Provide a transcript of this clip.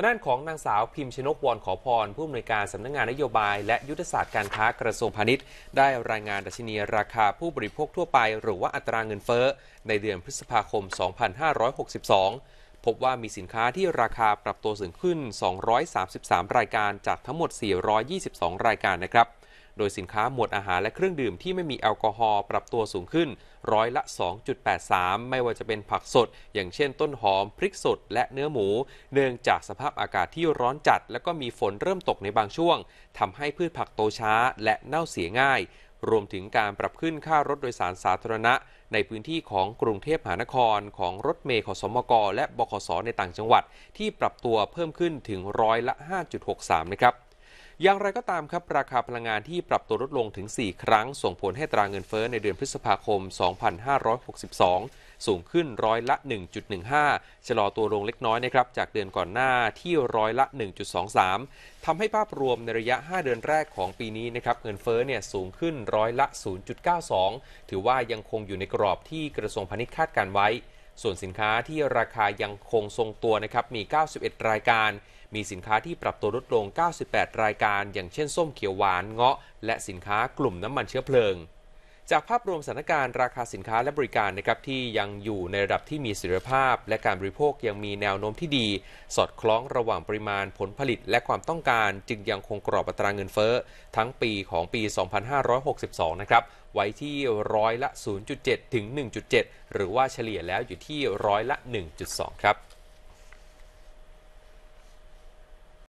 ทางด้านของนางสาวพิมพ์ชนกวรขอพร ผู้อำนวยการสำนักงงานนโยบายและยุทธศาสตร์การค้ากระทรวงพาณิชย์ ได้รายงานดัชนีราคาผู้บริโภคทั่วไป หรือว่าอัตราเงินเฟ้อในเดือนพฤษภาคม 2562 พบว่ามีสินค้าที่ราคาปรับตัวสูงขึ้น 233 รายการจากทั้งหมด 422 รายการนะครับโดยสินค้าหมวดอาหารและเครื่องดื่มที่ไม่มีแอลกอฮอล์ปรับตัวสูงขึ้นร้อยละ 2.83 ไม่ว่าจะเป็นผักสด อย่างเช่นต้นหอมพริกสดและเนื้อหมู เนื่องจากสภาพอากาศที่ร้อนจัดและก็มีฝนเริ่มตกในบางช่วง ทำให้พืชผักโตช้าและเน่าเสียง่าย รวมถึงการปรับขึ้นค่ารถโดยสารสาธารณะ ในพื้นที่ของกรุงเทพมหานครของรถเมย์ขสมก และบขสในต่างจังหวัด ที่ปรับตัวเพิ่มขึ้นถึงร้อยละ 5.63 นะครับอย่างไรก็ตามครับ ราคาพลังงานที่ปรับตัวลดลงถึง 4 ครั้ง ส่งผลให้ตราเงินเฟ้อในเดือนพฤษภาคม 2562 สูงขึ้นร้อยละ 1.15ชะลอตัวลงเล็กน้อยนะครับจากเดือนก่อนหน้าที่ร้อยละ 1.23 ทำให้ภาพรวมในระยะ 5 เดือนแรกของปีนี้นะครับเงินเฟ้อเนี่ยสูงขึ้นร้อยละ 0.92 ถือว่ายังคงอยู่ในกรอบที่กระทรวงพาณิชย์คาดการไว้ ส่วนสินค้าที่ราคายังคงทรงตัวนะครับมี 91 รายการมีสินค้าที่ปรับตัวลดลง 98 รายการ อย่างเช่นส้มเขียวหวาน เงาะ และสินค้ากลุ่มน้ำมันเชื้อเพลิง จากภาพรวมสถานการณ์ราคาสินค้าและบริการนะครับ ที่ยังอยู่ในระดับที่มีเสถียรภาพและการบริโภคยังมีแนวโน้มที่ดี สอดคล้องระหว่างปริมาณผลผลิตและความต้องการจึงยังคงกรอบอัตราเงินเฟ้อทั้งปีของปี 2562 นะครับไว้ที่ร้อยละ 0.7 ถึง 1.7 หรือว่าเฉลี่ยแล้วอยู่ที่ร้อยละ 1.2 ครับ